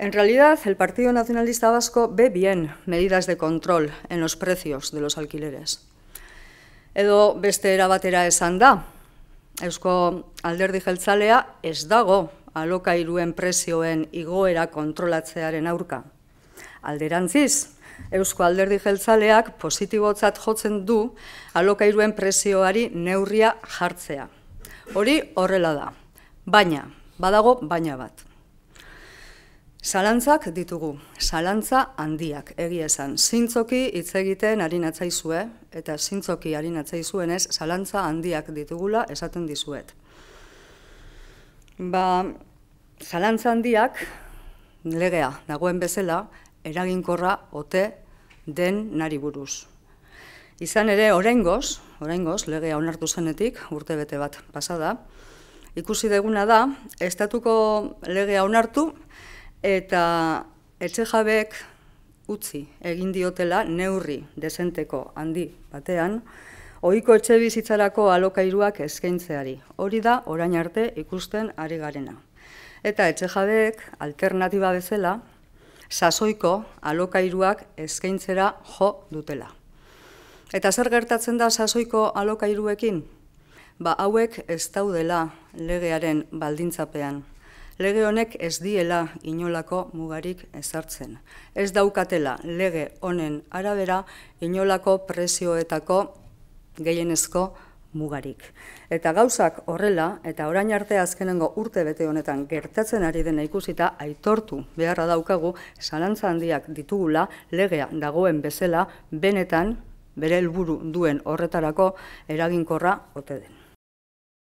En realidad, el Partido Nacionalista Vasco ve bien medidas de control en los precios de los alquileres. Edo beste erabatera esan da, Eusko alderdi jeltzalea ez dago alokairuen prezioen igoera kontrolatzearen aurka. Alderantziz, Eusko alderdi jeltzaleak positibotzat jotzen du alokairuen prezioari neurria jartzea. Hori horrela da, baina, badago baina bat. Salantzak ditugu, salantza handiak, egia esan. Zintzoki hitz egiten ari natzaizue, eh? eta zintzoki ari natzaizuen ez, salantza handiak ditugula esaten dizuet. Ba, salantza handiak, legea, dagoen bezala, eraginkorra ote den nari buruz. Izan ere, orengoz, orengoz, legea onartu zenetik, urte bete bat pasada, ikusi deguna da, estatuko legea onartu, eta etxe jabek utzi egin diotela neurri desenteko handi batean, ohiko etxe bizitzarako alokairuak eskaintzeari. Hori da orain arte ikusten ari garena. Eta etxe jabeek alternatiba bezala, sasoiko alokairuak eskaintzera jo dutela. Eta zer gertatzen da sasoiko alokairuekin? Ba hauek ez daudela legearen baldintzapean. Lege honek ez diela inolako mugarik ezartzen. Ez daukatela lege honen arabera inolako prezioetako gehienezko mugarik. Eta gauzak horrela, eta orain arte azkenengo urte bete honetan gertatzen ari dena ikusita, aitortu beharra daukagu, salantza handiak ditugula legea dagoen bezala benetan, bere helburu duen horretarako eraginkorra ote den.